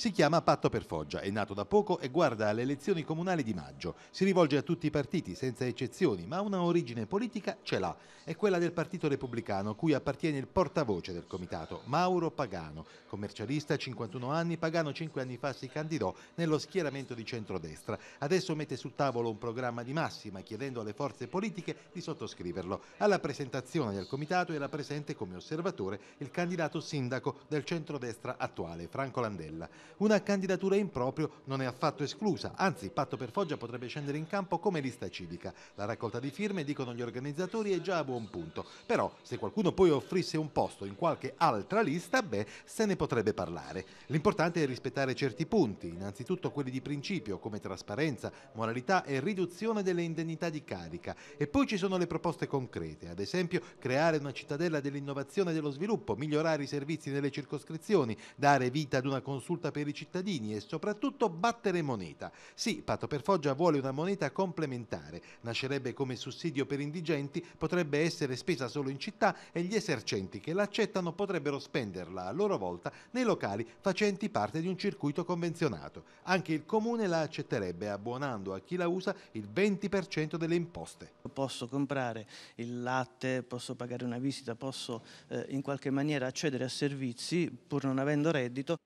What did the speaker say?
Si chiama Patto per Foggia, è nato da poco e guarda alle elezioni comunali di maggio. Si rivolge a tutti i partiti, senza eccezioni, ma una origine politica ce l'ha. È quella del Partito Repubblicano, cui appartiene il portavoce del comitato, Mauro Pagano. Commercialista, 51 anni, Pagano 5 anni fa si candidò nello schieramento di centrodestra. Adesso mette sul tavolo un programma di massima, chiedendo alle forze politiche di sottoscriverlo. Alla presentazione del comitato era presente come osservatore il candidato sindaco del centrodestra attuale, Franco Landella una candidatura in proprio non è affatto esclusa, anzi Patto per Foggia potrebbe scendere in campo come lista civica. La raccolta di firme, dicono gli organizzatori, è già a buon punto, però se qualcuno poi offrisse un posto in qualche altra lista, beh, se ne potrebbe parlare. L'importante è rispettare certi punti, innanzitutto quelli di principio come trasparenza, moralità e riduzione delle indennità di carica e poi ci sono le proposte concrete, ad esempio creare una cittadella dell'innovazione e dello sviluppo, migliorare i servizi nelle circoscrizioni, dare vita ad una consulta per per i cittadini e soprattutto battere moneta. Sì, Patto per Foggia vuole una moneta complementare, nascerebbe come sussidio per indigenti, potrebbe essere spesa solo in città e gli esercenti che l'accettano potrebbero spenderla a loro volta nei locali facenti parte di un circuito convenzionato. Anche il comune la accetterebbe abbonando a chi la usa il 20% delle imposte. Posso comprare il latte, posso pagare una visita, posso eh, in qualche maniera accedere a servizi pur non avendo reddito.